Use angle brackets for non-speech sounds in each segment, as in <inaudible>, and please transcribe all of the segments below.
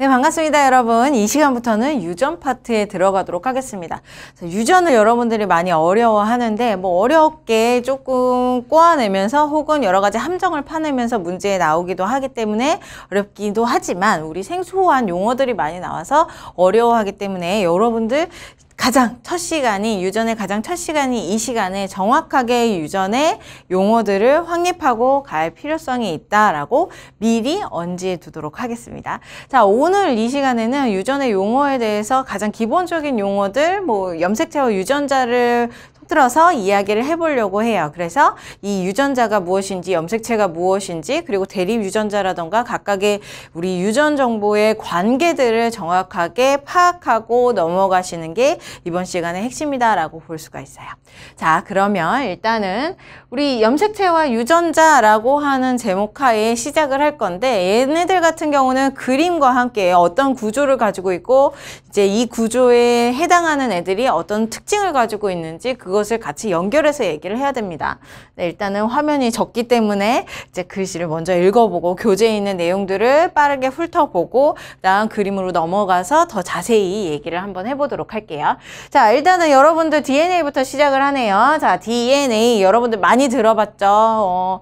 네, 반갑습니다, 여러분. 이 시간부터는 유전 파트에 들어가도록 하겠습니다. 유전을 여러분들이 많이 어려워하는데 뭐 어렵게 조금 꼬아내면서 혹은 여러 가지 함정을 파내면서 문제에 나오기도 하기 때문에 어렵기도 하지만 우리 생소한 용어들이 많이 나와서 어려워하기 때문에 여러분들 가장 첫 시간이 유전의 가장 첫 시간이 이 시간에 정확하게 유전의 용어들을 확립하고 갈 필요성이 있다라고 미리 언지해 두도록 하겠습니다. 자 오늘 이 시간에는 유전의 용어에 대해서 가장 기본적인 용어들 뭐 염색체와 유전자를 꿰뚫어서 이야기를 해보려고 해요. 그래서 이 유전자가 무엇인지 염색체가 무엇인지 그리고 대립 유전자라던가 각각의 우리 유전 정보의 관계들을 정확하게 파악하고 넘어가시는 게 이번 시간의 핵심이다라고 볼 수가 있어요. 자 그러면 일단은 우리 염색체와 유전자라고 하는 제목하에 시작을 할 건데 얘네들 같은 경우는 그림과 함께 어떤 구조를 가지고 있고 이제 이 구조에 해당하는 애들이 어떤 특징을 가지고 있는지 그거 그것을 같이 연결해서 얘기를 해야 됩니다. 네, 일단은 화면이 적기 때문에 이제 글씨를 먼저 읽어보고 교재에 있는 내용들을 빠르게 훑어보고 다음 그림으로 넘어가서 더 자세히 얘기를 한번 해보도록 할게요. 자, 일단은 여러분들 DNA부터 시작을 하네요. 자, DNA 여러분들 많이 들어봤죠? 어...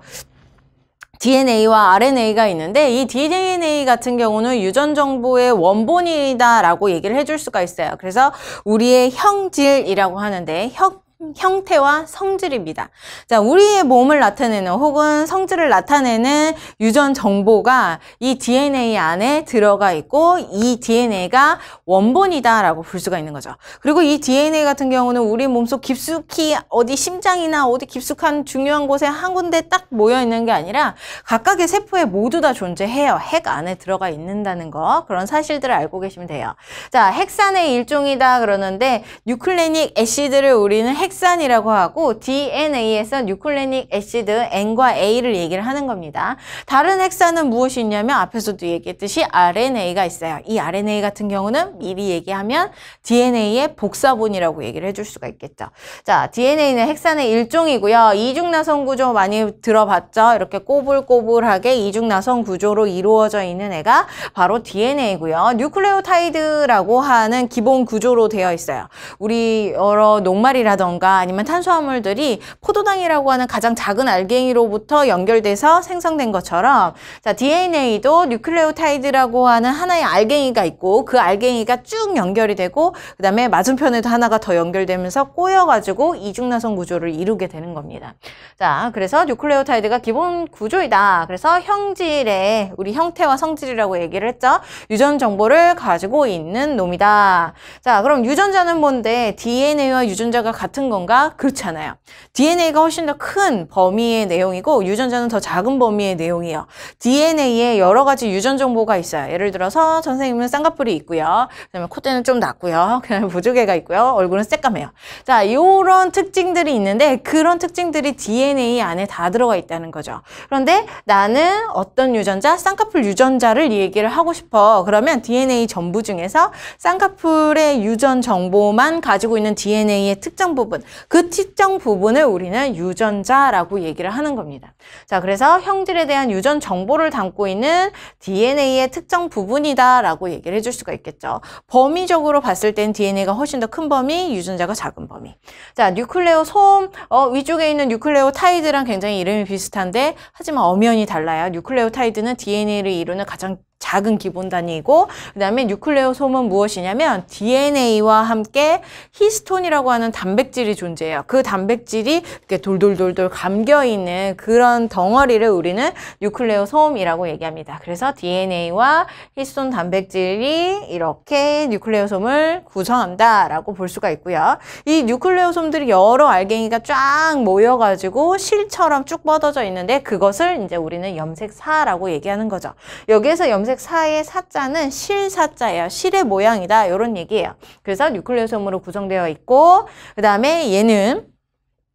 DNA와 RNA가 있는데 이 DNA 같은 경우는 유전 정보의 원본이다라고 얘기를 해줄 수가 있어요. 그래서 우리의 형질이라고 하는데 형 형태와 성질입니다. 자, 우리의 몸을 나타내는 혹은 성질을 나타내는 유전 정보가 이 DNA 안에 들어가 있고 이 DNA가 원본이다라고 볼 수가 있는 거죠. 그리고 이 DNA 같은 경우는 우리 몸속 깊숙이 어디 심장이나 어디 깊숙한 중요한 곳에 한 군데 딱 모여 있는 게 아니라 각각의 세포에 모두 다 존재해요. 핵 안에 들어가 있는다는 거 그런 사실들을 알고 계시면 돼요. 자, 핵산의 일종이다 그러는데 뉴클레닉 애시드를 우리는 핵 핵산이라고 하고 DNA에서 뉴클레닉 애시드 N과 A를 얘기를 하는 겁니다. 다른 핵산은 무엇이 있냐면 앞에서도 얘기했듯이 RNA가 있어요. 이 RNA 같은 경우는 미리 얘기하면 DNA의 복사본이라고 얘기를 해줄 수가 있겠죠. 자, DNA는 핵산의 일종이고요. 이중나선 구조 많이 들어봤죠? 이렇게 꼬불꼬불하게 이중나선 구조로 이루어져 있는 애가 바로 DNA고요. 뉴클레오타이드라고 하는 기본 구조로 되어 있어요. 우리 여러 녹말이라던가 성분이라던가 아니면 탄수화물들이 포도당이라고 하는 가장 작은 알갱이로부터 연결돼서 생성된 것처럼 자 DNA도 뉴클레오타이드라고 하는 하나의 알갱이가 있고 그 알갱이가 쭉 연결이 되고 그 다음에 맞은편에도 하나가 더 연결되면서 꼬여가지고 이중나선 구조를 이루게 되는 겁니다. 자 그래서 뉴클레오타이드가 기본 구조이다. 그래서 형질의 우리 형태와 성질이라고 얘기를 했죠. 유전 정보를 가지고 있는 놈이다. 자 그럼 유전자는 뭔데 DNA와 유전자가 같은 있는 건가? 그렇지 않아요. DNA가 훨씬 더 큰 범위의 내용이고 유전자는 더 작은 범위의 내용이에요. DNA에 여러 가지 유전 정보가 있어요. 예를 들어서 선생님은 쌍꺼풀이 있고요. 그다음에 콧대는 좀 낮고요. <laughs> 그다음에 보조개가 있고요. 얼굴은 새까매요. 자, 이런 특징들이 있는데 그런 특징들이 DNA 안에 다 들어가 있다는 거죠. 그런데 나는 어떤 유전자? 쌍꺼풀 유전자를 얘기를 하고 싶어. 그러면 DNA 전부 중에서 쌍꺼풀의 유전 정보만 가지고 있는 DNA의 특정 부분 부분, 그 특정 부분을 우리는 유전자라고 얘기를 하는 겁니다. 자, 그래서 형질에 대한 유전 정보를 담고 있는 DNA의 특정 부분이다라고 얘기를 해줄 수가 있겠죠. 범위적으로 봤을 땐 DNA가 훨씬 더 큰 범위, 유전자가 작은 범위. 자, 뉴클레오 솜, 어, 위쪽에 있는 뉴클레오 타이드랑 굉장히 이름이 비슷한데, 하지만 엄연히 달라요. 뉴클레오 타이드는 DNA를 이루는 가장 작은 기본 단위이고 그다음에 뉴클레오솜은 무엇이냐면 DNA와 함께 히스톤이라고 하는 단백질이 존재해요. 그 단백질이 이렇게 돌돌돌돌 감겨 있는 그런 덩어리를 우리는 뉴클레오솜이라고 얘기합니다. 그래서 DNA와 히스톤 단백질이 이렇게 뉴클레오솜을 구성한다라고 볼 수가 있고요. 이 뉴클레오솜들이 여러 알갱이가 쫙 모여 가지고 실처럼 쭉 뻗어져 있는데 그것을 이제 우리는 염색사라고 얘기하는 거죠. 여기에서 염 염색 사의 사자는 실사자예요. 실의 모양이다. 이런 얘기예요. 그래서 뉴클레오솜으로 구성되어 있고 그 다음에 얘는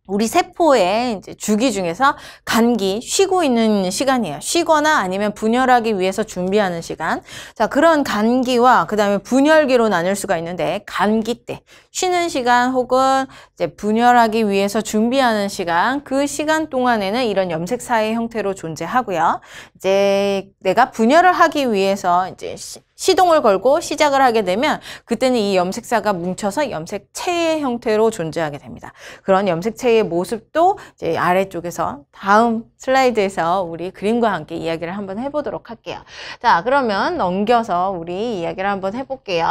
우리 세포의 이제 주기 중에서 감기, 쉬고 있는 시간이에요. 쉬거나 아니면 분열하기 위해서 준비하는 시간. 자, 그런 감기와 그 다음에 분열기로 나눌 수가 있는데, 감기 때, 쉬는 시간 혹은 이제 분열하기 위해서 준비하는 시간 그 시간 동안에는 이런 염색사의 형태로 존재하고요. 이제 내가 분열을 하기 위해서 이제 시동을 걸고 시작을 하게 되면 그때는 이 염색사가 뭉쳐서 염색체의 형태로 존재하게 됩니다. 그런 염색체의 모습도 이제 아래쪽에서 다음 슬라이드에서 우리 그림과 함께 이야기를 한번 해보도록 할게요. 자, 그러면 넘겨서 우리 이야기를 한번 해볼게요.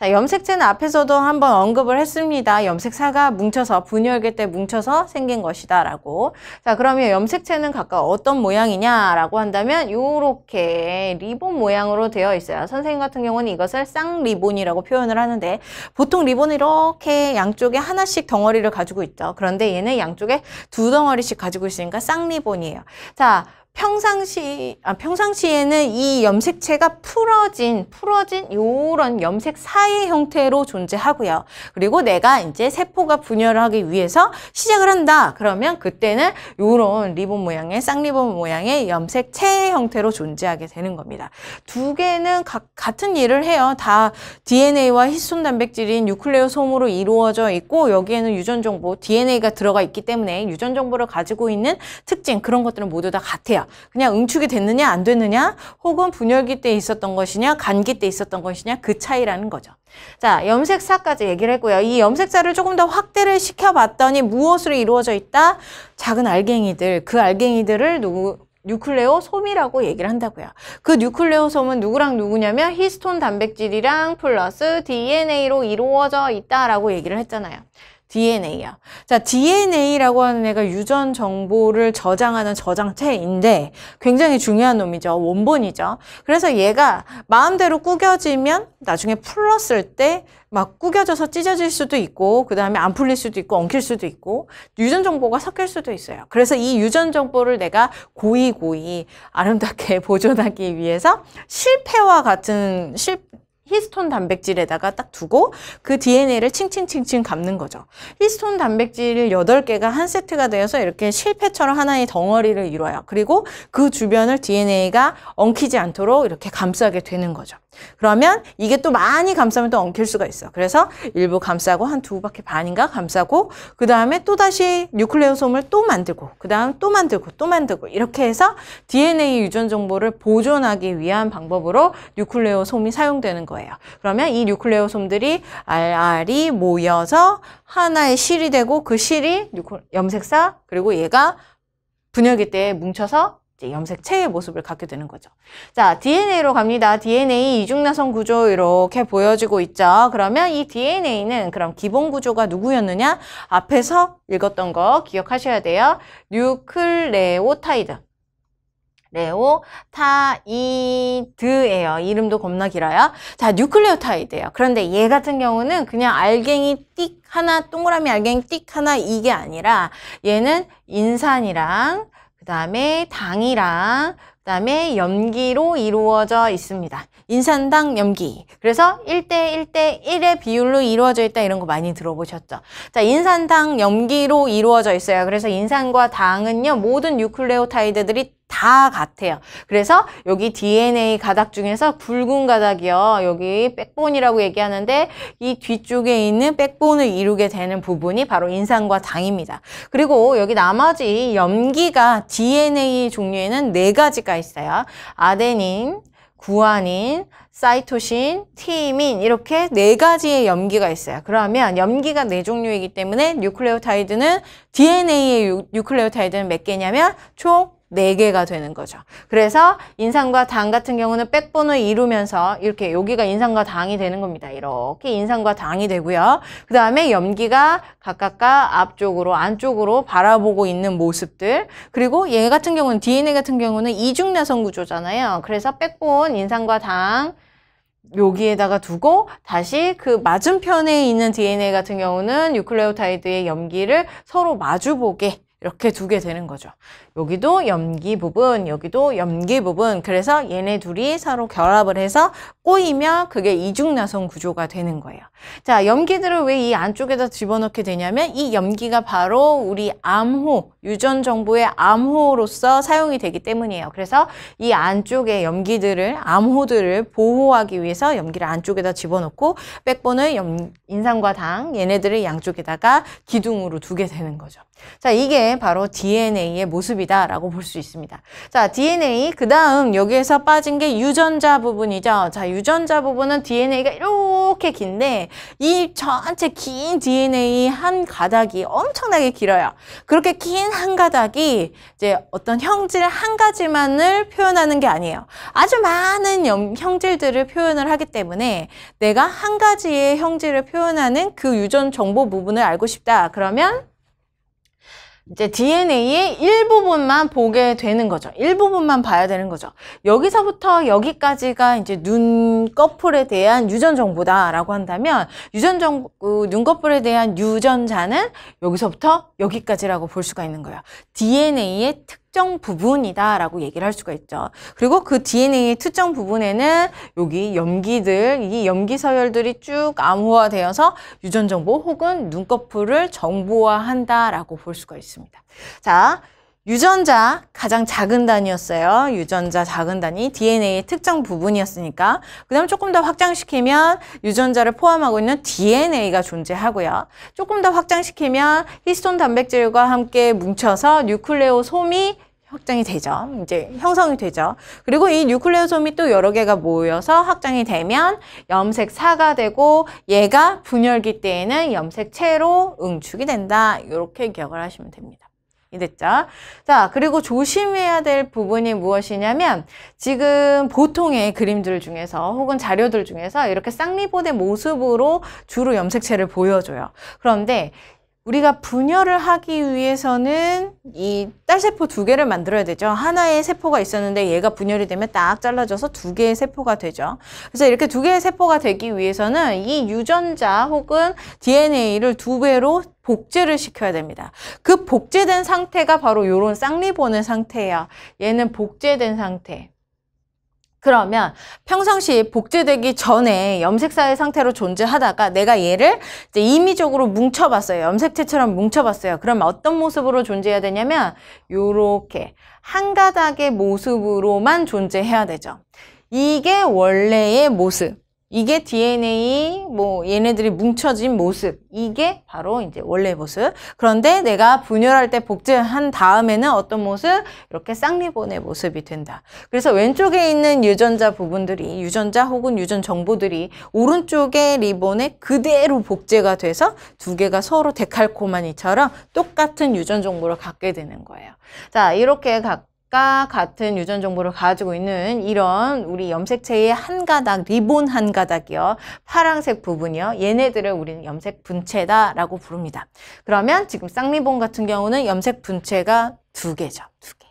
자, 염색체는 앞에서도 한번 언급 언급을 했습니다. 염색사가 뭉쳐서 분열기때 뭉쳐서 생긴 것이다 라고 자 그러면 염색체는 각각 어떤 모양이냐 라고 한다면 요렇게 리본 모양으로 되어 있어요. 선생님 같은 경우는 이것을 쌍리본이라고 표현을 하는데 보통 리본은 이렇게 양쪽에 하나씩 덩어리를 가지고 있죠. 그런데 얘는 양쪽에 두 덩어리씩 가지고 있으니까 쌍리본이에요. 자 평상시 아 평상시에는 이 염색체가 풀어진 풀어진 요런 염색 사의 형태로 존재하고요. 그리고 내가 이제 세포가 분열 하기 위해서 시작을 한다. 그러면 그때는 요런 리본 모양의 쌍리본 모양의 염색체 형태로 존재하게 되는 겁니다. 두 개는 가, 같은 일을 해요. 다 DNA와 희스 단백질인 유클레오솜으로 이루어져 있고 여기에는 유전 정보 DNA가 들어가 있기 때문에 유전 정보를 가지고 있는 특징 그런 것들은 모두 다 같아요. 그냥 응축이 됐느냐 안 됐느냐 혹은 분열기 때 있었던 것이냐 간기 때 있었던 것이냐 그 차이라는 거죠. 자 염색사까지 얘기를 했고요. 이 염색사를 조금 더 확대를 시켜봤더니 무엇으로 이루어져 있다? 작은 알갱이들 그 알갱이들을 누구 뉴클레오솜이라고 얘기를 한다고요. 그 뉴클레오솜은 누구랑 누구냐면 히스톤 단백질이랑 플러스 DNA로 이루어져 있다라고 얘기를 했잖아요. DNA야. 자, DNA라고 하는 애가 유전 정보를 저장하는 저장체인데 굉장히 중요한 놈이죠. 원본이죠. 그래서 얘가 마음대로 꾸겨지면 나중에 풀었을 때 막 꾸겨져서 찢어질 수도 있고 그다음에 안 풀릴 수도 있고 엉킬 수도 있고 유전 정보가 섞일 수도 있어요. 그래서 이 유전 정보를 내가 고이고이 아름답게 <laughs> 보존하기 위해서 실패와 같은 실패 히스톤 단백질에다가 딱 두고 그 DNA를 칭칭칭칭 감는 거죠. 히스톤 단백질 8개가 한 세트가 되어서 이렇게 실패처럼 하나의 덩어리를 이뤄요. 그리고 그 주변을 DNA가 엉키지 않도록 이렇게 감싸게 되는 거죠. 그러면 이게 또 많이 감싸면 또 엉킬 수가 있어. 그래서 일부 감싸고 한 두 바퀴 반인가 감싸고 그 다음에 또 다시 뉴클레오솜을 또 만들고 그 다음 또 만들고 또 만들고 이렇게 해서 DNA 유전 정보를 보존하기 위한 방법으로 뉴클레오솜이 사용되는 거예요. 그러면 이 뉴클레오솜들이 알알이 모여서 하나의 실이 되고 그 실이 염색사 그리고 얘가 분열기 때 뭉쳐서 염색체의 모습을 갖게 되는 거죠. 자, DNA로 갑니다. DNA 이중나선 구조 이렇게 보여지고 있죠. 그러면 이 DNA는 그럼 기본 구조가 누구였느냐? 앞에서 읽었던 거 기억하셔야 돼요. 뉴클레오타이드. 레오타이드예요. 이름도 겁나 길어요. 자, 뉴클레오타이드예요. 그런데 얘 같은 경우는 그냥 알갱이 띡 하나, 동그라미 알갱이 띡 하나 이게 아니라 얘는 인산이랑 그다음에 당이랑 그다음에 염기로 이루어져 있습니다. 인산당 염기. 그래서 1대 1대 1의 비율로 이루어져 있다 이런 거 많이 들어보셨죠? 자, 인산당 염기로 이루어져 있어요. 그래서 인산과 당은요, 모든 유클레오타이드들이 다 같아요. 그래서 여기 DNA 가닥 중에서 붉은 가닥이요. 여기 백본이라고 얘기하는데 이 뒤쪽에 있는 백본을 이루게 되는 부분이 바로 인산과 당입니다. 그리고 여기 나머지 염기가 DNA 종류에는 네 가지가 있어요. 아데닌, 구아닌, 사이토신, 티민 이렇게 네 가지의 염기가 있어요. 그러면 염기가 네 종류이기 때문에 뉴클레오타이드는 DNA의 뉴클레오타이드는 몇 개냐면 총 4개가 되는 거죠. 그래서 인상과 당 같은 경우는 백본을 이루면서 이렇게 여기가 인상과 당이 되는 겁니다. 이렇게 인상과 당이 되고요. 그 다음에 염기가 각각과 앞쪽으로 안쪽으로 바라보고 있는 모습들 그리고 얘 같은 경우는 DNA 같은 경우는 이중내성 구조잖아요. 그래서 백본 인상과 당 여기에다가 두고 다시 그 맞은편에 있는 DNA 같은 경우는 유클레오타이드의 염기를 서로 마주보게 이렇게 두게 되는 거죠. 여기도 염기 부분, 여기도 염기 부분. 그래서 얘네 둘이 서로 결합을 해서 꼬이면 그게 이중나선 구조가 되는 거예요. 자, 염기들을 왜 이 안쪽에다 집어넣게 되냐면 이 염기가 바로 우리 암호, 유전 정보의 암호로서 사용이 되기 때문이에요. 그래서 이 안쪽에 염기들을, 암호들을 보호하기 위해서 염기를 안쪽에다 집어넣고 백본을 염, 인상과 당, 얘네들을 양쪽에다가 기둥으로 두게 되는 거죠. 자, 이게 바로 DNA의 모습이다라고 볼 수 있습니다. 자, DNA, 그 다음 여기에서 빠진 게 유전자 부분이죠. 자, 유전자 부분은 DNA가 이렇게 긴데 이 전체 긴 DNA 한 가닥이 엄청나게 길어요. 그렇게 긴 한 가닥이 이제 어떤 형질 한 가지만을 표현하는 게 아니에요. 아주 많은 형질들을 표현을 하기 때문에 내가 한 가지의 형질을 표현하는 그 유전 정보 부분을 알고 싶다. 그러면 이제 DNA의 일부분만 보게 되는 거죠. 일부분만 봐야 되는 거죠. 여기서부터 여기까지가 이제 눈꺼풀에 대한 유전 정보다라고 한다면 유전 정보 그 눈꺼풀에 대한 유전자는 여기서부터 여기까지라고 볼 수가 있는 거예요. DNA의 특 특정 부분이다라고 얘기를 할 수가 있죠. 그리고 그 DNA의 특정 부분에는 여기 염기들, 이 염기 서열들이 쭉 암호화되어서 유전 정보 혹은 눈꺼풀을 정보화한다라고 볼 수가 있습니다. 자, 유전자 가장 작은 단위였어요. 유전자 작은 단위 DNA의 특정 부분이었으니까 그 다음 조금 더 확장시키면 유전자를 포함하고 있는 DNA가 존재하고요. 조금 더 확장시키면 히스톤 단백질과 함께 뭉쳐서 뉴클레오솜이 확장이 되죠. 이제 형성이 되죠. 그리고 이 뉴클레오솜이 또 여러 개가 모여서 확장이 되면 염색사가 되고 얘가 분열기 때에는 염색체로 응축이 된다. 이렇게 기억을 하시면 됩니다. 이랬죠. 자, 그리고 조심해야 될 부분이 무엇이냐면 지금 보통의 그림들 중에서 혹은 자료들 중에서 이렇게 쌍리본의 모습으로 주로 염색체를 보여줘요. 그런데 우리가 분열을 하기 위해서는 이 딸세포 두 개를 만들어야 되죠. 하나의 세포가 있었는데 얘가 분열이 되면 딱 잘라져서 두 개의 세포가 되죠. 그래서 이렇게 두 개의 세포가 되기 위해서는 이 유전자 혹은 DNA를 두 배로 복제를 시켜야 됩니다. 그 복제된 상태가 바로 이런 쌍리보는 상태예요. 얘는 복제된 상태. 그러면 평상시 복제되기 전에 염색사의 상태로 존재하다가 내가 얘를 이제 임의적으로 뭉쳐봤어요. 염색체처럼 뭉쳐봤어요. 그럼 어떤 모습으로 존재해야 되냐면 요렇게 한 가닥의 모습으로만 존재해야 되죠. 이게 원래의 모습. 이게 DNA 뭐 얘네들이 뭉쳐진 모습 이게 바로 이제 원래 모습 그런데 내가 분열할 때 복제한 다음에는 어떤 모습 이렇게 쌍리본의 모습이 된다 그래서 왼쪽에 있는 유전자 부분들이 유전자 혹은 유전 정보들이 오른쪽에 리본에 그대로 복제가 돼서 두 개가 서로 데칼코마니처럼 똑같은 유전 정보를 갖게 되는 거예요 자 이렇게 각과 같은 유전 정보를 가지고 있는 이런 우리 염색체의 한 가닥, 리본 한 가닥이요. 파란색 부분이요. 얘네들을 우리는 염색 분체다라고 부릅니다. 그러면 지금 쌍리본 같은 경우는 염색 분체가 두 개죠. 두 개.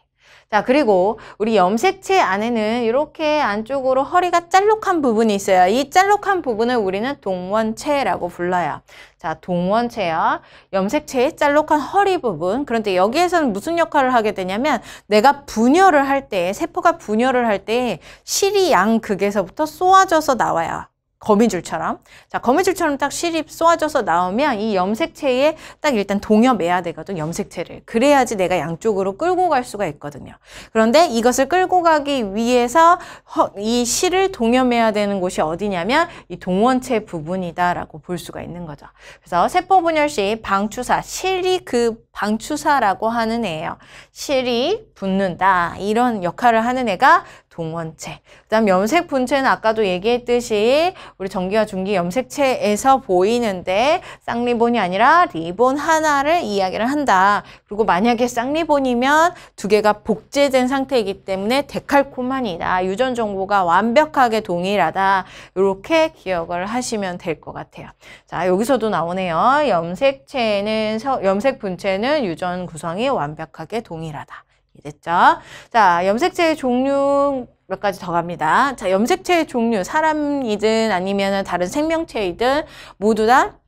자 그리고 우리 염색체 안에는 이렇게 안쪽으로 허리가 짤록한 부분이 있어요. 이 짤록한 부분을 우리는 동원체라고 불러요. 자 동원체야 염색체의 짤록한 허리 부분 그런데 여기에서는 무슨 역할을 하게 되냐면 내가 분열을 할 때 세포가 분열을 할 때 실이 양극에서부터 쏘아져서 나와요. 거미줄처럼 자 거미줄처럼 딱 시립 쏘아져서 나오면 이 염색체에 딱 일단 동여매야 되거든 염색체를 그래야지 내가 양쪽으로 끌고 갈 수가 있거든요 그런데 이것을 끌고 가기 위해서 이 실을 동여매야 되는 곳이 어디냐면 이 동원체 부분이다라고 볼 수가 있는 거죠 그래서 세포분열 시 방추사 실이 그 방추사라고 하는 애예요 실이 붙는다 이런 역할을 하는 애가 동원체. 그다음 염색 분체는 아까도 얘기했듯이 우리 전기와 중기 염색체에서 보이는데 쌍리본이 아니라 리본 하나를 이야기를 한다. 그리고 만약에 쌍리본이면 두 개가 복제된 상태이기 때문에 데칼코만이다. 유전 정보가 완벽하게 동일하다. 이렇게 기억을 하시면 될 것 같아요. 자, 여기서도 나오네요. 염색체는 염색 분체는 유전 구성이 완벽하게 동일하다. 됐죠? 자, 염색체의 종류 몇 가지 더 갑니다. 자, 염색체의 종류, 사람이든 아니면 다른 생명체이든 모두 다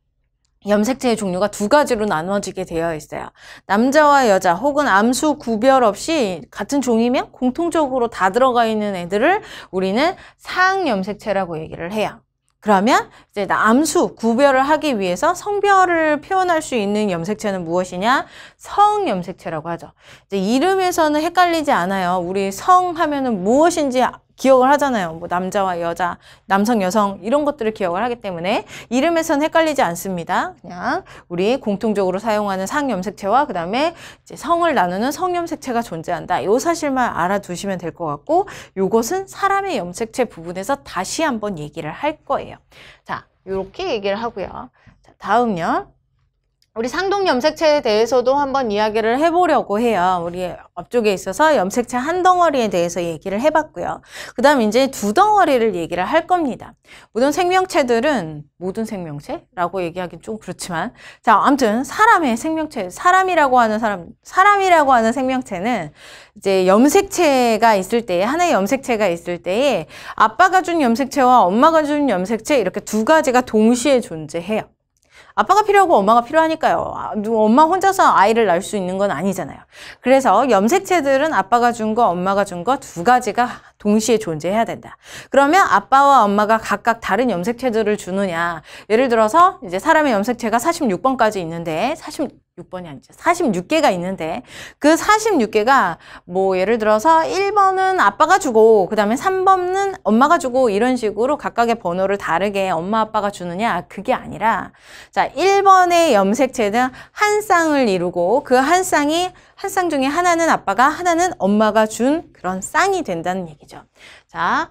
염색체의 종류가 두 가지로 나눠지게 되어 있어요. 남자와 여자 혹은 암수 구별 없이 같은 종이면 공통적으로 다 들어가 있는 애들을 우리는 상염색체라고 얘기를 해요. 그러면 이제 암수 구별을 하기 위해서 성별을 표현할 수 있는 염색체는 무엇이냐? 성염색체라고 하죠. 이제 이름에서는 헷갈리지 않아요. 우리 성 하면은 무엇인지 기억을 하잖아요. 뭐 남자와 여자, 남성, 여성 이런 것들을 기억을 하기 때문에 이름에선 헷갈리지 않습니다. 그냥 우리 공통적으로 사용하는 상염색체와 그 다음에 이제 성을 나누는 성염색체가 존재한다. 이 사실만 알아두시면 될 것 같고 이것은 사람의 염색체 부분에서 다시 한번 얘기를 할 거예요. 자, 이렇게 얘기를 하고요. 자, 다음요. 우리 상동 염색체에 대해서도 한번 이야기를 해보려고 해요. 우리 앞쪽에 있어서 염색체 한 덩어리에 대해서 얘기를 해봤고요. 그 다음 이제 두 덩어리를 얘기를 할 겁니다. 모든 생명체들은 모든 생명체라고 얘기하기는 좀 그렇지만 자 아무튼 사람의 생명체 사람이라고 하는 사람 사람이라고 하는 생명체는 이제 염색체가 있을 때 하나의 염색체가 있을 때에 아빠가 준 염색체와 엄마가 준 염색체 이렇게 두 가지가 동시에 존재해요. 아빠가 필요하고 엄마가 필요하니까요. 아, 엄마 혼자서 아이를 낳을 수 있는 건 아니잖아요. 그래서 염색체들은 아빠가 준 거, 엄마가 준 거 두 가지가 동시에 존재해야 된다. 그러면 아빠와 엄마가 각각 다른 염색체들을 주느냐. 예를 들어서 이제 사람의 염색체가 46번까지 있는데 46번이 아니죠. 46개가 있는데 그 46개가 뭐 예를 들어서 1번은 아빠가 주고 그다음에 3번은 엄마가 주고 이런 식으로 각각의 번호를 다르게 엄마 아빠가 주느냐 그게 아니라 자, 1번의 염색체는 한 쌍을 이루고 그 한 쌍이 한쌍 중에 하나는 아빠가 하나는 엄마가 준 그런 쌍이 된다는 얘기죠. 자,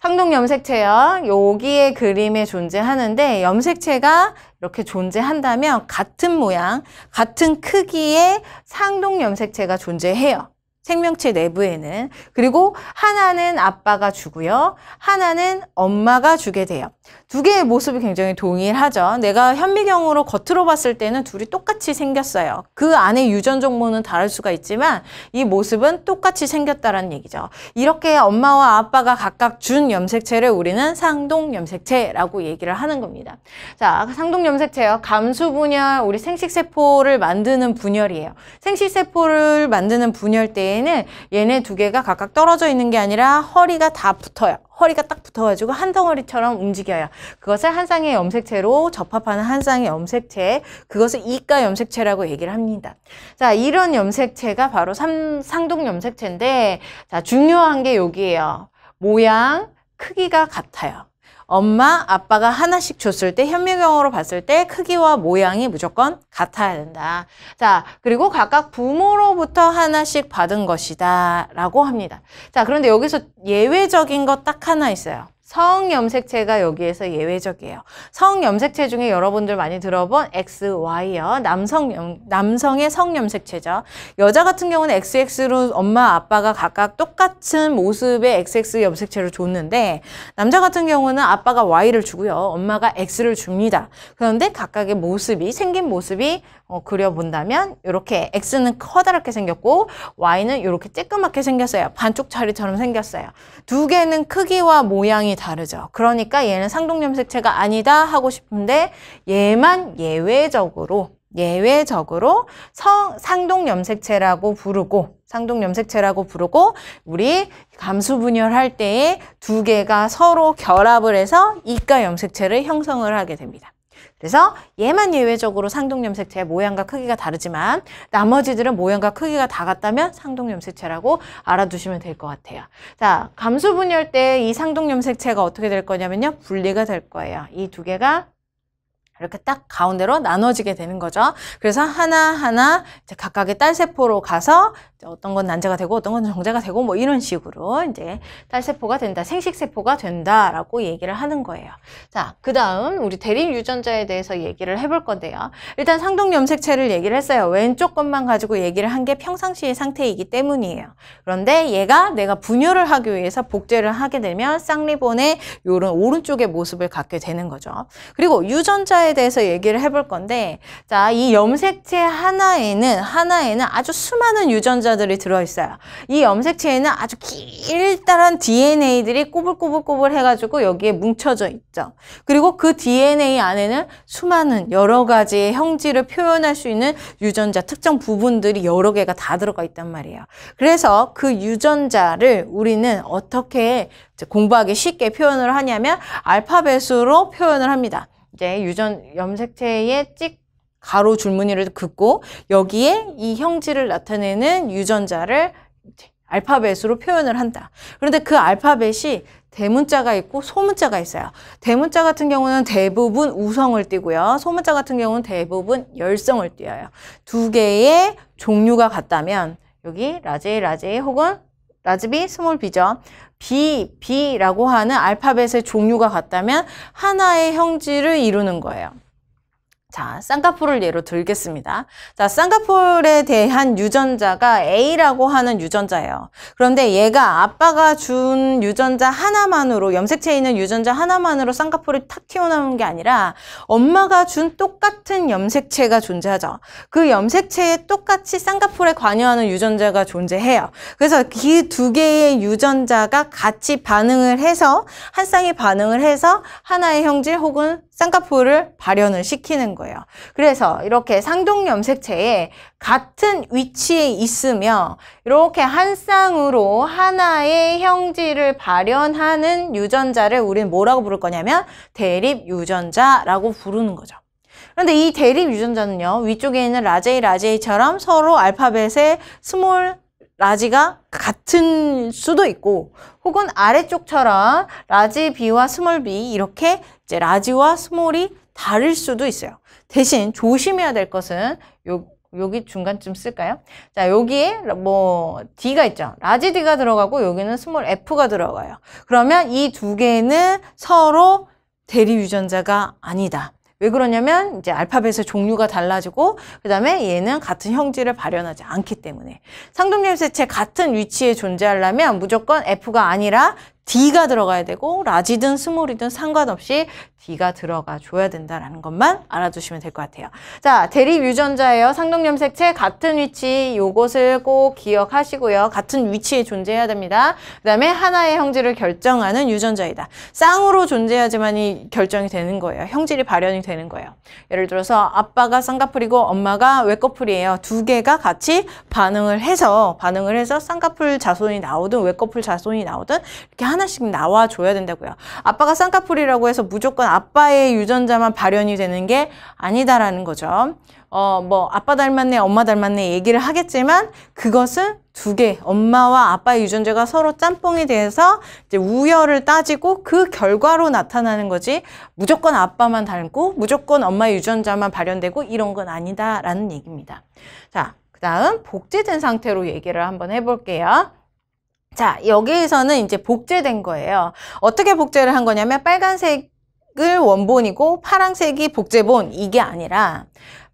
상동 염색체요. 여기에 그림에 존재하는데 염색체가 이렇게 존재한다면 같은 모양, 같은 크기의 상동 염색체가 존재해요. 생명체 내부에는. 그리고 하나는 아빠가 주고요. 하나는 엄마가 주게 돼요. 두 개의 모습이 굉장히 동일하죠. 내가 현미경으로 겉으로 봤을 때는 둘이 똑같이 생겼어요. 그 안에 유전 정보는 다를 수가 있지만 이 모습은 똑같이 생겼다는 얘기죠. 이렇게 엄마와 아빠가 각각 준 염색체를 우리는 상동염색체라고 얘기를 하는 겁니다. 자, 상동염색체요. 감수 분열, 우리 생식세포를 만드는 분열이에요. 생식세포를 만드는 분열 때에는 얘네 두 개가 각각 떨어져 있는 게 아니라 허리가 다 붙어요. 허리가 딱 붙어가지고 한 덩어리처럼 움직여요. 그것을 한 쌍의 염색체로 접합하는 한 쌍의 염색체, 그것을 이가 염색체라고 얘기를 합니다. 자, 이런 염색체가 바로 삼, 상동 염색체인데, 자, 중요한 게 여기에요. 모양, 크기가 같아요. 엄마, 아빠가 하나씩 줬을 때 현미경으로 봤을 때 크기와 모양이 무조건 같아야 된다. 자, 그리고 각각 부모로부터 하나씩 받은 것이다 라고 합니다. 자, 그런데 여기서 예외적인 것 딱 하나 있어요. 성염색체가 여기에서 예외적이에요. 성염색체 중에 여러분들 많이 들어본 XY요. 남성, 남성의 성염색체죠. 여자 같은 경우는 XX로 엄마, 아빠가 각각 똑같은 모습의 XX 염색체를 줬는데 남자 같은 경우는 아빠가 Y를 주고요. 엄마가 X를 줍니다. 그런데 각각의 모습이, 생긴 모습이 어, 그려본다면 이렇게 X는 커다랗게 생겼고 Y는 이렇게 쬐끄맣게 생겼어요. 반쪽짜리처럼 생겼어요. 두 개는 크기와 모양이 다르죠. 그러니까 얘는 상동 염색체가 아니다 하고 싶은데 얘만 예외적으로 예외적으로 성, 상동 염색체라고 부르고 상동 염색체라고 부르고 우리 감수 분열할 때에 두 개가 서로 결합을 해서 이가 염색체를 형성을 하게 됩니다. 그래서 얘만 예외적으로 상동염색체의 모양과 크기가 다르지만 나머지들은 모양과 크기가 다 같다면 상동염색체라고 알아두시면 될 것 같아요. 자, 감수분열 때 이 상동염색체가 어떻게 될 거냐면요. 분리가 될 거예요. 이 두 개가 이렇게 딱 가운데로 나눠지게 되는 거죠. 그래서 하나하나 각각의 딸세포로 가서 어떤 건 난자가 되고 어떤 건 정자가 되고 뭐 이런 식으로 이제 딸세포가 된다, 생식세포가 된다라고 얘기를 하는 거예요. 자, 그 다음 우리 대립 유전자에 대해서 얘기를 해볼 건데요. 일단 상동염색체를 얘기를 했어요. 왼쪽 것만 가지고 얘기를 한 게 평상시의 상태이기 때문이에요. 그런데 얘가 내가 분열을 하기 위해서 복제를 하게 되면 쌍리본의 이런 오른쪽의 모습을 갖게 되는 거죠. 그리고 유전자에 대해서 얘기를 해볼 건데 자, 이 염색체 하나에는 하나에는 아주 수많은 유전자 유전자들이 들어있어요. 이 염색체에는 아주 길다란 DNA들이 꼬불꼬불꼬불 해가지고 여기에 뭉쳐져 있죠. 그리고 그 DNA 안에는 수많은 여러 가지의 형질을 표현할 수 있는 유전자 특정 부분들이 여러 개가 다 들어가 있단 말이에요. 그래서 그 유전자를 우리는 어떻게 공부하기 쉽게 표현을 하냐면 알파벳으로 표현을 합니다. 이제 유전 염색체에 찍 가로 줄무늬를 긋고 여기에 이 형질을 나타내는 유전자를 알파벳으로 표현을 한다. 그런데 그 알파벳이 대문자가 있고 소문자가 있어요. 대문자 같은 경우는 대부분 우성을 띠고요. 소문자 같은 경우는 대부분 열성을 띄어요두 개의 종류가 같다면 여기 라제이 라제이 혹은 라즈비 스몰 비죠. B, B라고 하는 알파벳의 종류가 같다면 하나의 형질을 이루는 거예요. 자, 쌍꺼풀을 예로 들겠습니다. 자, 쌍꺼풀에 대한 유전자가 A라고 하는 유전자예요. 그런데 얘가 아빠가 준 유전자 하나만으로 염색체 에 있는 유전자 하나만으로 쌍꺼풀이 탁 튀어나온 게 아니라 엄마가 준 똑같은 염색체가 존재하죠. 그 염색체에 똑같이 쌍꺼풀에 관여하는 유전자가 존재해요. 그래서 이 두 개의 유전자가 같이 반응을 해서 한 쌍이 반응을 해서 하나의 형질 혹은 쌍꺼풀을 발현을 시키는 거예요. 그래서 이렇게 상동염색체에 같은 위치에 있으며 이렇게 한 쌍으로 하나의 형질을 발현하는 유전자를 우리는 뭐라고 부를 거냐면 대립 유전자라고 부르는 거죠. 그런데 이 대립 유전자는요. 위쪽에 있는 라제이 라제이처럼 서로 알파벳의 스몰 라지가 같은 수도 있고 혹은 아래쪽처럼 라지 B와 스몰 B 이렇게 이제 라지와 스몰이 다를 수도 있어요. 대신 조심해야 될 것은 요, 여기 중간쯤 쓸까요? 자, 여기에 뭐 D가 있죠. 라지 D가 들어가고 여기는 스몰 F가 들어가요. 그러면 이 두 개는 서로 대리 유전자가 아니다. 왜 그러냐면 이제 알파벳의 종류가 달라지고 그다음에 얘는 같은 형질을 발현하지 않기 때문에 상동염색체 같은 위치에 존재하려면 무조건 F가 아니라 D가 들어가야 되고 라지든 스몰이든 상관없이 D가 들어가 줘야 된다는 것만 알아두시면 될 것 같아요. 자, 대립 유전자예요. 상동염색체 같은 위치 요것을 꼭 기억하시고요. 같은 위치에 존재해야 됩니다. 그다음에 하나의 형질을 결정하는 유전자이다. 쌍으로 존재하지만이 결정이 되는 거예요. 형질이 발현이 되는 거예요. 예를 들어서 아빠가 쌍꺼풀이고 엄마가 외꺼풀이에요. 두 개가 같이 반응을 해서 반응을 해서 쌍꺼풀 자손이 나오든 외꺼풀 자손이 나오든 이렇게 하나씩 나와줘야 된다고요. 아빠가 쌍꺼풀이라고 해서 무조건 아빠의 유전자만 발현이 되는 게 아니다라는 거죠. 어, 뭐, 아빠 닮았네, 엄마 닮았네 얘기를 하겠지만 그것은 두 개, 엄마와 아빠의 유전자가 서로 짬뽕이 돼서 이제 우열을 따지고 그 결과로 나타나는 거지 무조건 아빠만 닮고 무조건 엄마의 유전자만 발현되고 이런 건 아니다라는 얘기입니다. 자, 그 다음 복제된 상태로 얘기를 한번 해볼게요. 자 여기에서는 이제 복제된 거예요 어떻게 복제를 한 거냐면 빨간색을 원본이고 파란색이 복제본 이게 아니라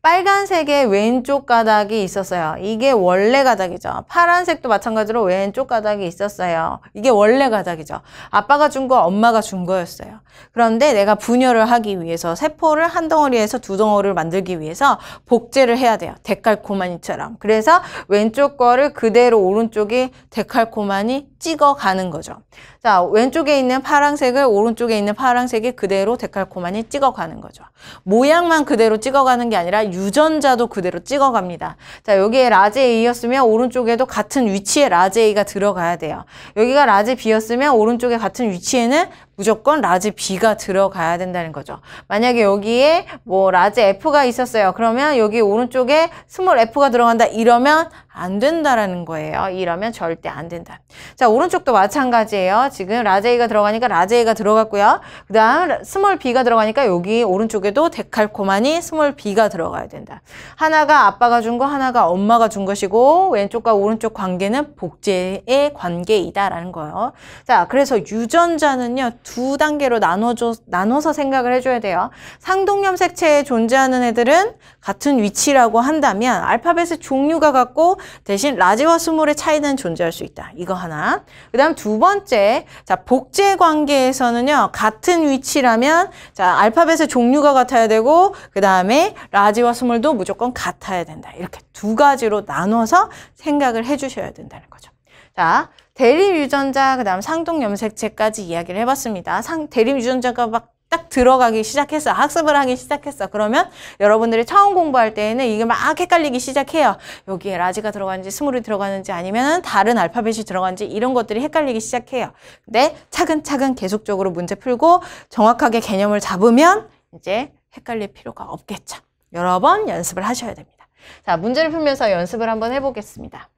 빨간색의 왼쪽 가닥이 있었어요. 이게 원래 가닥이죠. 파란색도 마찬가지로 왼쪽 가닥이 있었어요. 이게 원래 가닥이죠. 아빠가 준 거, 엄마가 준 거였어요. 그런데 내가 분열을 하기 위해서 세포를 한 덩어리에서 두 덩어리를 만들기 위해서 복제를 해야 돼요. 데칼코마니처럼. 그래서 왼쪽 거를 그대로 오른쪽에 데칼코마니 찍어가는 거죠. 자, 왼쪽에 있는 파란색을 오른쪽에 있는 파란색이 그대로 데칼코마니 찍어가는 거죠. 모양만 그대로 찍어가는 게 아니라 유전자도 그대로 찍어갑니다. 자, 여기에 라제 A였으면 오른쪽에도 같은 위치에 라제 A가 들어가야 돼요. 여기가 라제 B였으면 오른쪽에 같은 위치에는 무조건 라지 B가 들어가야 된다는 거죠. 만약에 여기에 뭐 라지 F가 있었어요. 그러면 여기 오른쪽에 스몰 F가 들어간다 이러면 안 된다라는 거예요. 이러면 절대 안 된다. 자, 오른쪽도 마찬가지예요. 지금 라지 A가 들어가니까 라지 A가 들어갔고요. 그 다음 스몰 B가 들어가니까 여기 오른쪽에도 데칼코마니 스몰 B가 들어가야 된다. 하나가 아빠가 준 거 하나가 엄마가 준 것이고 왼쪽과 오른쪽 관계는 복제의 관계이다라는 거예요. 자, 그래서 유전자는요. 두 단계로 나눠줘, 나눠서 생각을 해줘야 돼요. 상동염 색체에 존재하는 애들은 같은 위치라고 한다면 알파벳의 종류가 같고 대신 라지와 스몰의 차이는 존재할 수 있다. 이거 하나. 그 다음 두 번째, 자 복제 관계에서는요. 같은 위치라면 자 알파벳의 종류가 같아야 되고 그 다음에 라지와 스몰도 무조건 같아야 된다. 이렇게 두 가지로 나눠서 생각을 해주셔야 된다는 거죠. 자, 대립 유전자, 그 다음 상동 염색체까지 이야기를 해봤습니다. 상, 대립 유전자가 막 딱 들어가기 시작했어. 학습을 하기 시작했어. 그러면 여러분들이 처음 공부할 때에는 이게 막 헷갈리기 시작해요. 여기에 라지가 들어가는지 스몰이 들어가는지 아니면 다른 알파벳이 들어가는지 이런 것들이 헷갈리기 시작해요. 근데 차근차근 계속적으로 문제 풀고 정확하게 개념을 잡으면 이제 헷갈릴 필요가 없겠죠. 여러 번 연습을 하셔야 됩니다. 자, 문제를 풀면서 연습을 한번 해보겠습니다.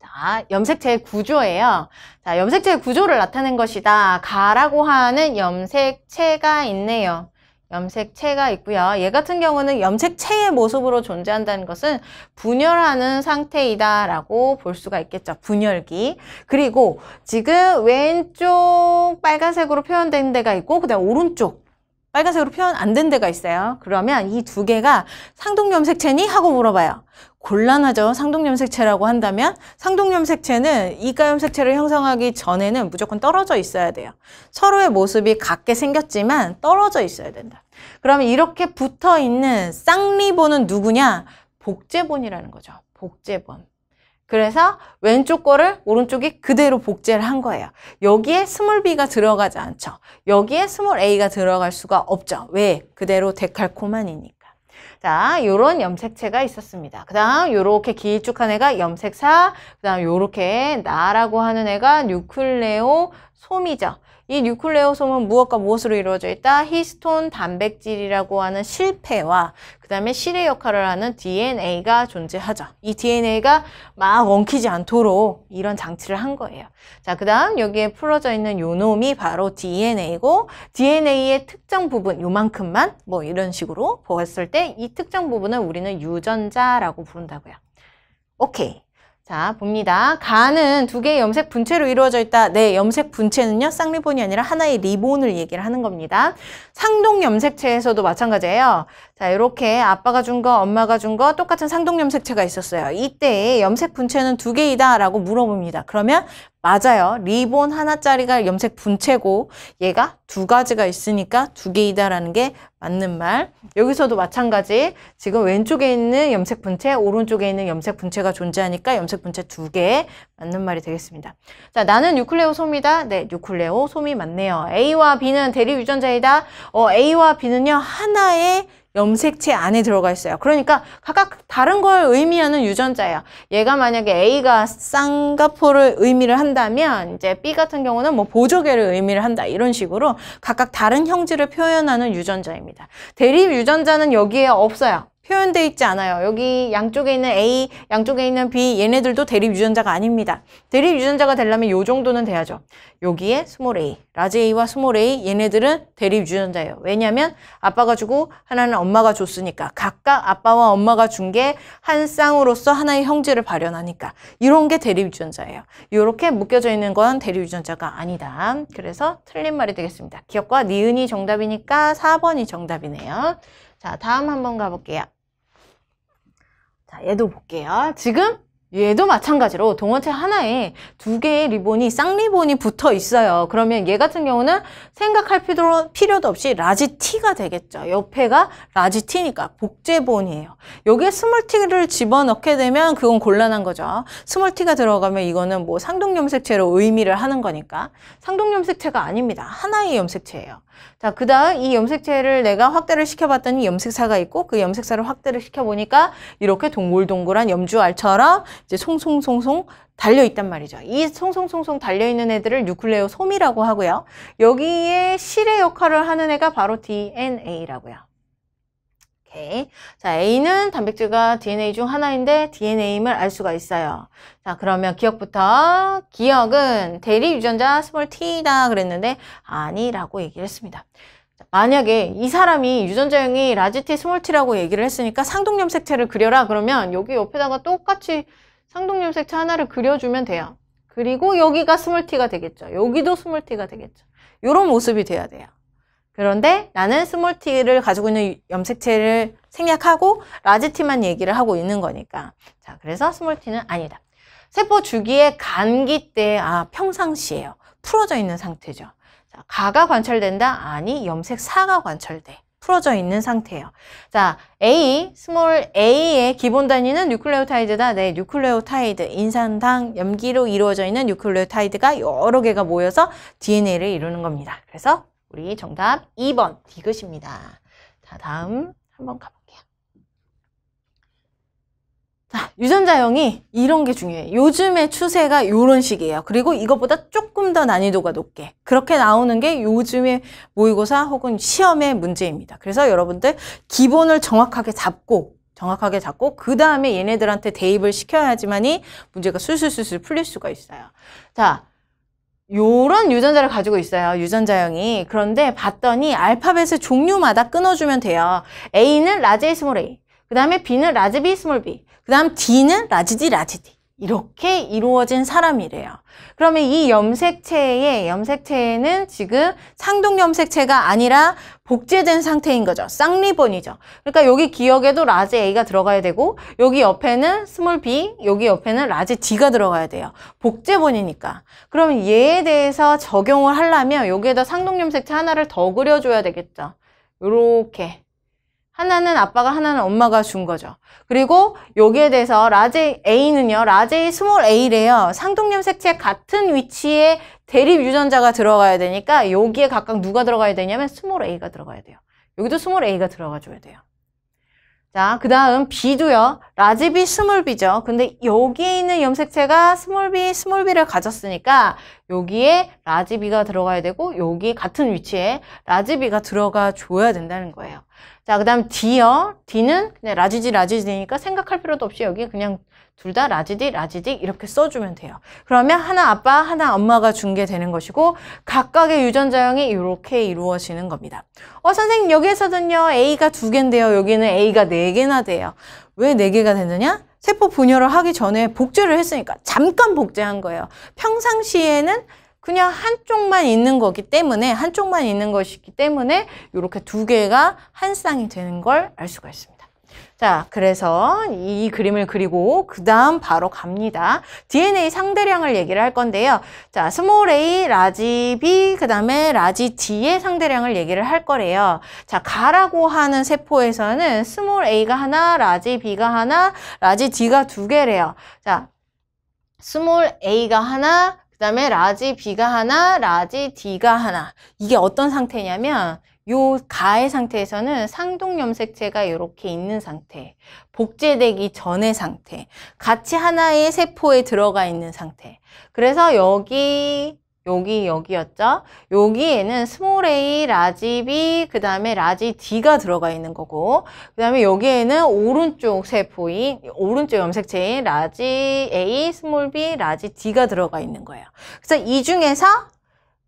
자, 염색체의 구조예요. 자, 염색체의 구조를 나타낸 것이다. 가라고 하는 염색체가 있네요. 염색체가 있고요. 얘 같은 경우는 염색체의 모습으로 존재한다는 것은 분열하는 상태이다라고 볼 수가 있겠죠. 분열기. 그리고 지금 왼쪽 빨간색으로 표현된 데가 있고 그다음 오른쪽 빨간색으로 표현 안 된 데가 있어요. 그러면 이 두 개가 상동 염색체니 하고 물어봐요. 곤란하죠. 상동염색체라고 한다면 상동염색체는 이가염색체를 형성하기 전에는 무조건 떨어져 있어야 돼요. 서로의 모습이 같게 생겼지만 떨어져 있어야 된다. 그러면 이렇게 붙어 있는 쌍리본은 누구냐? 복제본이라는 거죠. 복제본. 그래서 왼쪽 거를 오른쪽이 그대로 복제를 한 거예요. 여기에 스몰 B가 들어가지 않죠. 여기에 스몰 A가 들어갈 수가 없죠. 왜? 그대로 데칼코만이니까. 자, 요런 염색체가 있었습니다. 그 다음 요렇게 길쭉한 애가 염색사, 그 다음 요렇게 나라고 하는 애가 뉴클레오 솜이죠. 이 뉴클레오솜은 무엇과 무엇으로 이루어져 있다? 히스톤 단백질이라고 하는 실패와 그 다음에 실의 역할을 하는 DNA가 존재하죠. 이 DNA가 막 엉키지 않도록 이런 장치를 한 거예요. 자, 그 다음 여기에 풀어져 있는 요 놈이 바로 DNA고 DNA의 특정 부분 요만큼만 뭐 이런 식으로 보았을 때 이 특정 부분을 우리는 유전자라고 부른다고요. 오케이. 자, 봅니다. 간은 두 개의 염색 분체로 이루어져 있다. 네, 염색 분체는요, 쌍리본이 아니라 하나의 리본을 얘기를 하는 겁니다. 상동 염색체에서도 마찬가지예요. 자, 이렇게 아빠가 준 거, 엄마가 준 거 똑같은 상동 염색체가 있었어요. 이때 염색 분체는 두 개이다라고 물어봅니다. 그러면 맞아요. 리본 하나짜리가 염색 분체고 얘가 두 가지가 있으니까 두 개이다라는 게 맞는 말. 여기서도 마찬가지. 지금 왼쪽에 있는 염색 분체, 오른쪽에 있는 염색 분체가 존재하니까 염색 분체 두 개 맞는 말이 되겠습니다. 자, 나는 뉴클레오 솜이다. 네, 뉴클레오 솜이 맞네요. A와 B는 대립 유전자이다. 어, A와 B는요. 하나의 염색체 안에 들어가 있어요. 그러니까 각각 다른 걸 의미하는 유전자예요. 얘가 만약에 A가 쌍꺼풀을 의미를 한다면 이제 B 같은 경우는 뭐 보조개를 의미를 한다. 이런 식으로 각각 다른 형질을 표현하는 유전자입니다. 대립 유전자는 여기에 없어요. 표현돼 있지 않아요. 여기 양쪽에 있는 A, 양쪽에 있는 B 얘네들도 대립 유전자가 아닙니다. 대립 유전자가 되려면 요 정도는 돼야죠. 여기에 스몰 A, 라지 A와 스몰 A 얘네들은 대립 유전자예요. 왜냐하면 아빠가 주고 하나는 엄마가 줬으니까 각각 아빠와 엄마가 준 게 한 쌍으로서 하나의 형제를 발현하니까 이런 게 대립 유전자예요. 이렇게 묶여져 있는 건 대립 유전자가 아니다. 그래서 틀린 말이 되겠습니다. 기억과 니은이 정답이니까 4번이 정답이네요. 자, 다음 한번 가볼게요. 자, 얘도 볼게요. 지금 얘도 마찬가지로 동원체 하나에 두 개의 리본이 쌍리본이 붙어 있어요. 그러면 얘 같은 경우는 생각할 필요, 필요도 없이 라지 T가 되겠죠. 옆에가 라지 T니까 복제본이에요. 여기에 스몰 T를 집어넣게 되면 그건 곤란한 거죠. 스몰 T가 들어가면 이거는 뭐 상동염색체로 의미를 하는 거니까 상동염색체가 아닙니다. 하나의 염색체예요. 자, 그 다음 이 염색체를 내가 확대를 시켜봤더니 염색사가 있고 그 염색사를 확대를 시켜보니까 이렇게 동글동글한 염주알처럼 이제 송송송송 달려있단 말이죠. 이 송송송송 달려있는 애들을 뉴클레오솜이라고 하고요. 여기에 실의 역할을 하는 애가 바로 DNA라고요. A. 네. 자, A는 단백질과 DNA 중 하나인데 DNA임을 알 수가 있어요. 자, 그러면 기억부터. 기억은 대리 유전자 스몰 t다 그랬는데 아니라고 얘기를 했습니다. 만약에 이 사람이 유전자형이 라지 t 스몰 t라고 얘기를 했으니까 상동염 색체를 그려라 그러면 여기 옆에다가 똑같이 상동염 색체 하나를 그려주면 돼요. 그리고 여기가 스몰 t가 되겠죠. 여기도 스몰 t가 되겠죠. 이런 모습이 돼야 돼요. 그런데 나는 스몰 티를 가지고 있는 염색체를 생략하고 라지 티만 얘기를 하고 있는 거니까. 자, 그래서 스몰 티는 아니다. 세포 주기의 간기 때, 아, 평상시에요. 풀어져 있는 상태죠. 자, 가가 관찰된다? 아니, 염색 사가 관찰돼. 풀어져 있는 상태예요. 자, A, 스몰 A의 기본 단위는 뉴클레오타이드다. 네, 뉴클레오타이드, 인산당, 염기로 이루어져 있는 뉴클레오타이드가 여러 개가 모여서 DNA를 이루는 겁니다. 그래서 우리 정답 2번 디귿입니다. 자, 다음 한번 가볼게요. 자, 유전자형이 이런 게 중요해요. 요즘의 추세가 이런 식이에요. 그리고 이것보다 조금 더 난이도가 높게 그렇게 나오는 게 요즘의 모의고사 혹은 시험의 문제입니다. 그래서 여러분들 기본을 정확하게 잡고 정확하게 잡고 그 다음에 얘네들한테 대입을 시켜야지만이 문제가 술술술술 풀릴 수가 있어요. 자, 요런 유전자를 가지고 있어요 유전자형이 그런데 봤더니 알파벳을 종류마다 끊어주면 돼요 A는 라지 A 스몰 A 그 다음에 B는 라지 B 스몰 B 그 다음 D는 라지 D 라지 D 이렇게 이루어진 사람이래요. 그러면 이 염색체의 염색체는 지금 상동 염색체가 아니라 복제된 상태인 거죠. 쌍리본이죠. 그러니까 여기 기억에도 라지 A가 들어가야 되고 여기 옆에는 스몰 B, 여기 옆에는 라지 D가 들어가야 돼요. 복제본이니까. 그러면 얘에 대해서 적용을 하려면 여기에다 상동 염색체 하나를 더 그려줘야 되겠죠. 요렇게 하나는 아빠가 하나는 엄마가 준 거죠. 그리고 여기에 대해서 라제 A는요. 라제이 스몰 A래요. 상동염색체 같은 위치에 대립 유전자가 들어가야 되니까 여기에 각각 누가 들어가야 되냐면 스몰 A가 들어가야 돼요. 여기도 스몰 A가 들어가 줘야 돼요. 자, 그 다음 B도요. 라지 B, 스몰 B죠. 근데 여기에 있는 염색체가 스몰 B, 스몰 B를 가졌으니까 여기에 라지 B가 들어가야 되고 여기 같은 위치에 라지 B가 들어가 줘야 된다는 거예요. 자, 그 다음 D요. D는 그냥 라지디, 라지디니까 생각할 필요도 없이 여기 그냥 둘 다 라지디, 라지디 이렇게 써주면 돼요. 그러면 하나 아빠, 하나 엄마가 중계되는 것이고 각각의 유전자형이 이렇게 이루어지는 겁니다. 어, 선생님 여기에서는요. A가 두 개인데요. 여기는 A가 네 개나 돼요. 왜 네 개가 되느냐? 세포 분열을 하기 전에 복제를 했으니까 잠깐 복제한 거예요. 평상시에는 그냥 한쪽만 있는 거기 때문에 한쪽만 있는 것이기 때문에 이렇게 두 개가 한 쌍이 되는 걸 알 수가 있습니다. 자, 그래서 이 그림을 그리고 그 다음 바로 갑니다. DNA 상대량을 얘기를 할 건데요. 자, 스몰 a, 라지 b, 그 다음에 라지 d의 상대량을 얘기를 할 거래요. 자, 가라고 하는 세포에서는 스몰 a가 하나, 라지 b가 하나, 라지 d가 두 개래요. 자, 스몰 a가 하나, 그 다음에 라지 B가 하나, 라지 D가 하나. 이게 어떤 상태냐면 요 가의 상태에서는 상동염색체가 이렇게 있는 상태, 복제되기 전의 상태, 같이 하나의 세포에 들어가 있는 상태. 그래서 여기 여기 여기였죠. 여기에는 스몰 a, 라지 b, 그 다음에 라지 d가 들어가 있는 거고 그 다음에 여기에는 오른쪽 세포인 오른쪽 염색체인 라지 a, 스몰 b, 라지 d가 들어가 있는 거예요. 그래서 이 중에서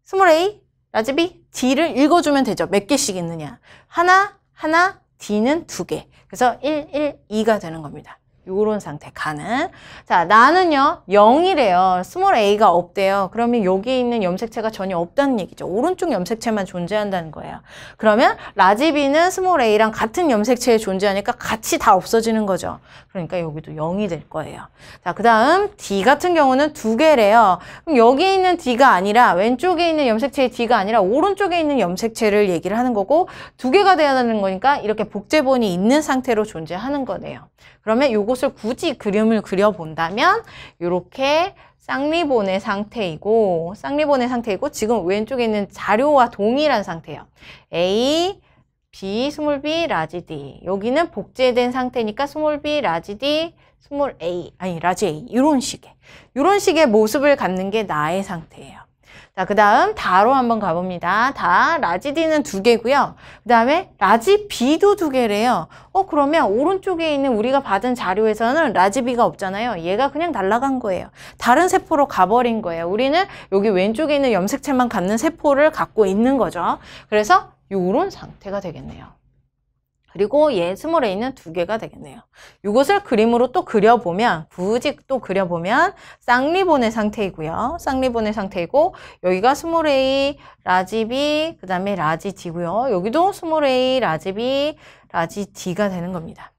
스몰 a, 라지 b, d를 읽어주면 되죠. 몇 개씩 있느냐. 하나, 하나, d는 두 개. 그래서 1, 1, 2가 되는 겁니다. 요런 상태 가는 자 나는요 0이래요 스몰 a가 없대요 그러면 여기 에 있는 염색체가 전혀 없다는 얘기죠 오른쪽 염색체만 존재한다는 거예요 그러면 라지 비는 스몰 a랑 같은 염색체에 존재하니까 같이 다 없어지는 거죠 그러니까 여기도 0이 될 거예요 자 그 다음 d 같은 경우는 두 개래요 그럼 여기 에 있는 d가 아니라 왼쪽에 있는 염색체의 d가 아니라 오른쪽에 있는 염색체를 얘기를 하는 거고 두 개가 돼야 되는 거니까 이렇게 복제본이 있는 상태로 존재하는 거네요 그러면 요거 이곳을 굳이 그림을 그려본다면 이렇게 쌍리본의 상태이고 쌍리본의 상태이고 지금 왼쪽에 있는 자료와 동일한 상태예요. A, B, 스몰 B, 라지 D 여기는 복제된 상태니까 스몰 B, 라지 D, 스몰 A 아니 라지 A 이런 식의 이런 식의 모습을 갖는 게 나의 상태예요. 자, 그 다음 다로 한번 가봅니다. 다, 라지 D는 두 개고요. 그 다음에 라지 B도 두 개래요. 어, 그러면 오른쪽에 있는 우리가 받은 자료에서는 라지 B가 없잖아요. 얘가 그냥 날라간 거예요. 다른 세포로 가버린 거예요. 우리는 여기 왼쪽에 있는 염색체만 갖는 세포를 갖고 있는 거죠. 그래서 이런 상태가 되겠네요. 그리고 얘 스몰레이는 두 개가 되겠네요. 이것을 그림으로 또 그려보면 굳이 또 그려보면 쌍리본의 상태이고요. 쌍리본의 상태이고 여기가 스몰레이, 라지비, 그 다음에 라지지고요. 여기도 스몰레이, 라지비, 라지지가 되는 겁니다.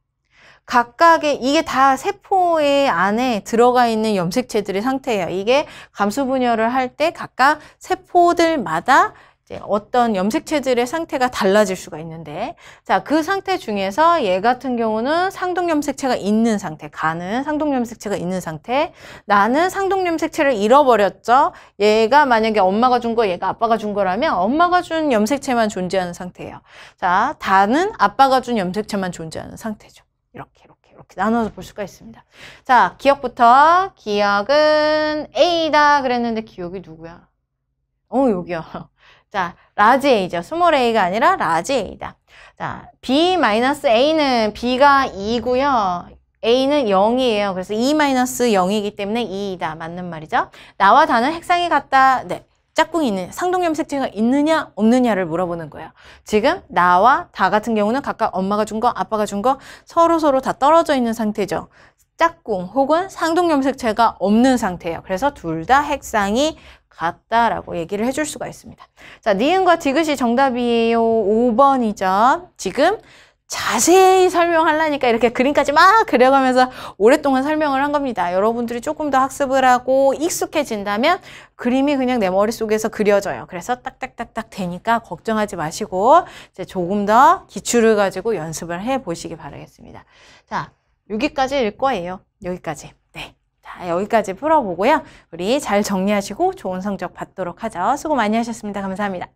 각각의 이게 다 세포의 안에 들어가 있는 염색체들의 상태예요. 이게 감수 분열을 할 때 각각 세포들마다 어떤 염색 체질의 상태가 달라질 수가 있는데 자그 상태 중에서 얘 같은 경우는 상동 염색체가 있는 상태 가는 상동 염색체가 있는 상태 나는 상동 염색체를 잃어버렸죠 얘가 만약에 엄마가 준거 얘가 아빠가 준 거라면 엄마가 준 염색체만 존재하는 상태예요 자 다는 아빠가 준 염색체만 존재하는 상태죠 이렇게 이렇게 이렇게 나눠서 볼 수가 있습니다 자 기억부터 기억은 A다 그랬는데 기억이 누구야 어 여기야 자, 라지 A죠. 스몰 A가 아니라 라지 A다. 자, B-A는 B가 2고요. A는 0이에요. 그래서 2-0이기 e 때문에 2이다. 맞는 말이죠. 나와 다는 핵상이 같다. 네. 짝꿍이 있는 상동 염색체가 있느냐 없느냐를 물어보는 거예요. 지금 나와 다 같은 경우는 각각 엄마가 준 거, 아빠가 준 거 서로 서로 다 떨어져 있는 상태죠. 짝꿍 혹은 상동 염색체가 없는 상태예요. 그래서 둘 다 핵상이 같다라고 얘기를 해줄 수가 있습니다. 자, 니은과 디귿이 정답이에요. 5번이죠. 지금 자세히 설명하려니까 이렇게 그림까지 막 그려가면서 오랫동안 설명을 한 겁니다. 여러분들이 조금 더 학습을 하고 익숙해진다면 그림이 그냥 내 머릿속에서 그려져요. 그래서 딱딱딱딱 되니까 걱정하지 마시고 이제 조금 더 기출을 가지고 연습을 해보시기 바라겠습니다. 자, 여기까지 일 거예요. 여기까지. 네. 자, 여기까지 풀어보고요. 우리 잘 정리하시고 좋은 성적 받도록 하죠. 수고 많이 하셨습니다. 감사합니다.